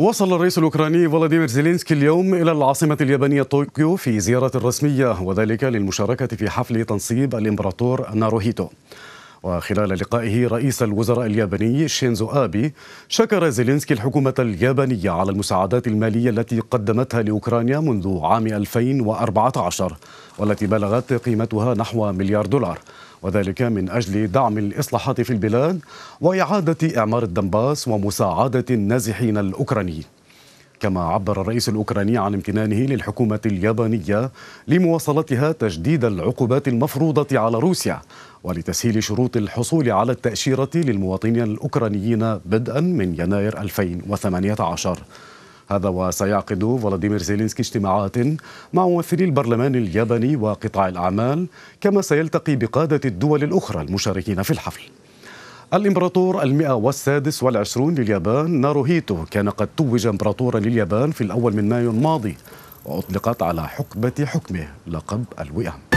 وصل الرئيس الأوكراني فولاديمير زيلينسكي اليوم إلى العاصمة اليابانية طوكيو في زيارة رسمية وذلك للمشاركة في حفل تنصيب الإمبراطور ناروهيتو وخلال لقائه رئيس الوزراء الياباني شينزو آبي شكر زيلينسكي الحكومة اليابانية على المساعدات المالية التي قدمتها لأوكرانيا منذ عام 2014 والتي بلغت قيمتها نحو مليار دولار وذلك من أجل دعم الإصلاحات في البلاد وإعادة إعمار الدنباس ومساعدة النازحين الأوكرانيين كما عبر الرئيس الأوكراني عن امتنانه للحكومة اليابانية لمواصلتها تجديد العقوبات المفروضة على روسيا ولتسهيل شروط الحصول على التأشيرة للمواطنين الأوكرانيين بدءا من يناير 2018 هذا وسيعقد فلاديمير زيلينسكي اجتماعات مع ممثلي البرلمان الياباني وقطاع الأعمال كما سيلتقي بقادة الدول الأخرى المشاركين في الحفل الإمبراطور المئة والسادس والعشرون لليابان ناروهيتو كان قد توج إمبراطورا لليابان في الأول من مايو الماضي وأطلقت على حقبة حكمه لقب الوئام